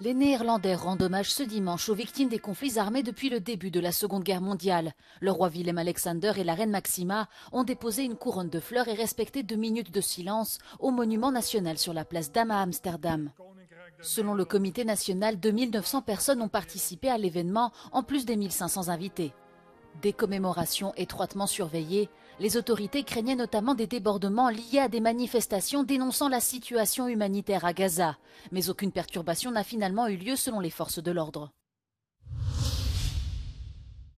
Les Néerlandais rendent hommage ce dimanche aux victimes des conflits armés depuis le début de la Seconde Guerre mondiale. Le roi Willem Alexander et la reine Maxima ont déposé une couronne de fleurs et respecté deux minutes de silence au monument national sur la place d'Am à Amsterdam. Selon le comité national, 2900 personnes ont participé à l'événement, en plus des 1500 invités. Des commémorations étroitement surveillées, les autorités craignaient notamment des débordements liés à des manifestations dénonçant la situation humanitaire à Gaza, mais aucune perturbation n'a finalement eu lieu selon les forces de l'ordre.